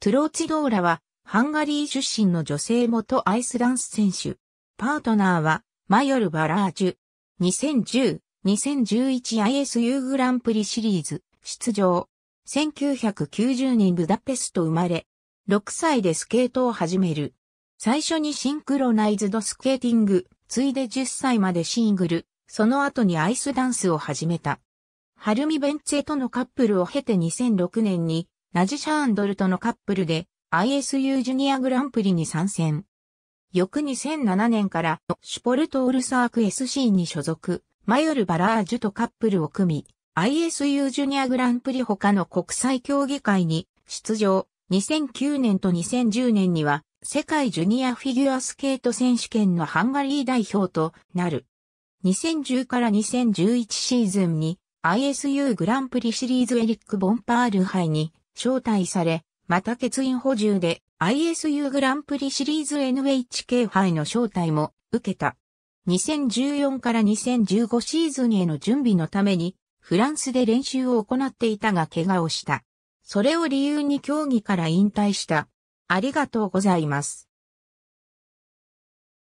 トゥローチドーラは、ハンガリー出身の女性元アイスダンス選手。パートナーは、マヨル・バラージュ。2010-2011ISU グランプリシリーズ、出場。1990年ブダペスト生まれ、6歳でスケートを始める。最初にシンクロナイズドスケーティング、ついで10歳までシングル、その後にアイスダンスを始めた。ハルミ・ベンツェとのカップルを経て2006年にナジシャーンドルとのカップルで ISU ジュニアグランプリに参戦。翌2007年からシュポルトールサーク SC に所属、マヨル・バラージュとカップルを組み、ISU ジュニアグランプリ他の国際競技会に出場。2009年と2010年には世界ジュニアフィギュアスケート選手権のハンガリー代表となる。2010から2011シーズンに ISU グランプリシリーズエリック・ボンパール杯に招待され、また欠員補充で ISU グランプリシリーズ NHK 杯の招待も受けた。2014から2015シーズンへの準備のために、フランスで練習を行っていたが怪我をした。それを理由に競技から引退した。ありがとうございます。